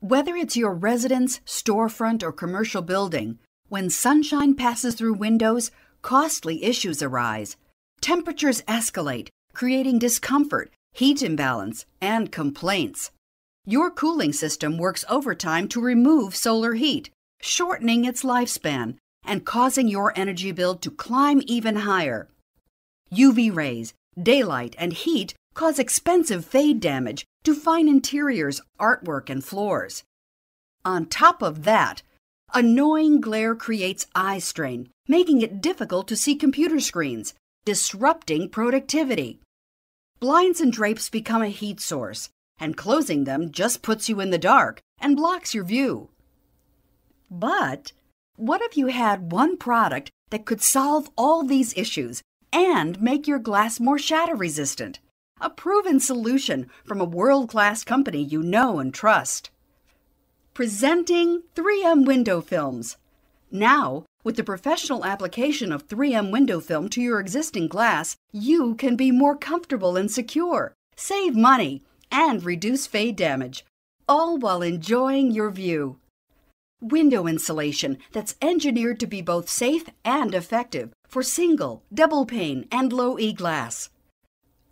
Whether it's your residence, storefront, or commercial building, when sunshine passes through windows, costly issues arise. Temperatures escalate, creating discomfort, heat imbalance, and complaints. Your cooling system works overtime to remove solar heat, shortening its lifespan and causing your energy bill to climb even higher. UV rays, daylight, and heat cause expensive fade damage to fine interiors, artwork, and floors. On top of that, annoying glare creates eye strain, making it difficult to see computer screens, disrupting productivity. Blinds and drapes become a heat source, and closing them just puts you in the dark and blocks your view. But what if you had one product that could solve all these issues and make your glass more shatter resistant? A proven solution from a world class company you know and trust. Presenting 3M Window Films. Now, with the professional application of 3M window film to your existing glass, you can be more comfortable and secure, save money, and reduce fade damage, all while enjoying your view. Window insulation that's engineered to be both safe and effective for single, double pane, and low E glass.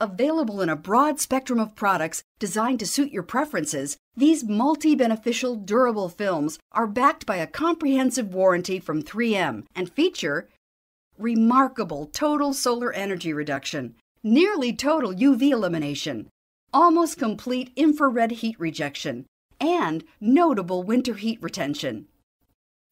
Available in a broad spectrum of products designed to suit your preferences, these multi beneficial durable films are backed by a comprehensive warranty from 3M and feature remarkable total solar energy reduction, nearly total UV elimination, almost complete infrared heat rejection, and notable winter heat retention.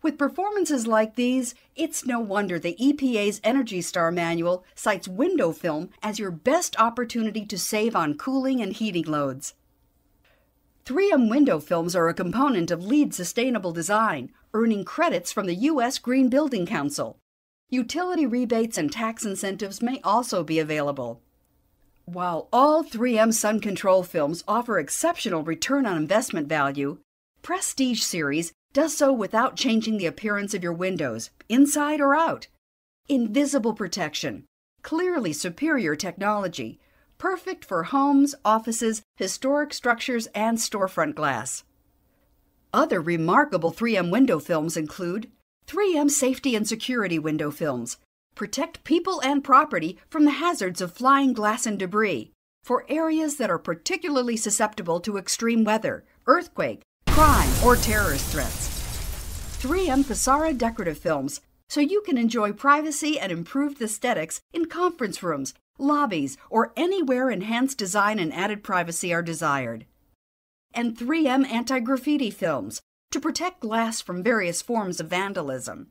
With performances like these, it's no wonder the EPA's Energy Star manual cites window film as your best opportunity to save on cooling and heating loads. 3M window films are a component of LEED Sustainable Design, earning credits from the U.S. Green Building Council. Utility rebates and tax incentives may also be available. While all 3M Sun Control films offer exceptional return on investment value, Prestige Series does so without changing the appearance of your windows, inside or out. Invisible protection, clearly superior technology, perfect for homes, offices, historic structures, and storefront glass. Other remarkable 3M window films include 3M Safety and Security window films, protect people and property from the hazards of flying glass and debris for areas that are particularly susceptible to extreme weather, earthquake, crime, or terrorist threats. 3M Passara decorative films, so you can enjoy privacy and improved aesthetics in conference rooms, lobbies, or anywhere enhanced design and added privacy are desired. And 3M anti graffiti films, to protect glass from various forms of vandalism.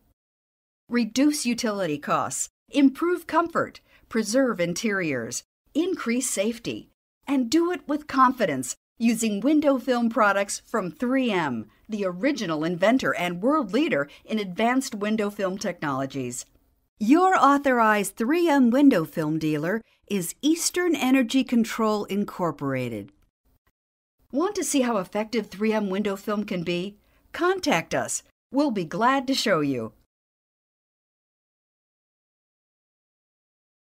Reduce utility costs, improve comfort, preserve interiors, increase safety, and do it with confidence using window film products from 3M, the original inventor and world leader in advanced window film technologies. Your authorized 3M window film dealer is Eastern Energy Control Incorporated. Want to see how effective 3M window film can be? Contact us. We'll be glad to show you.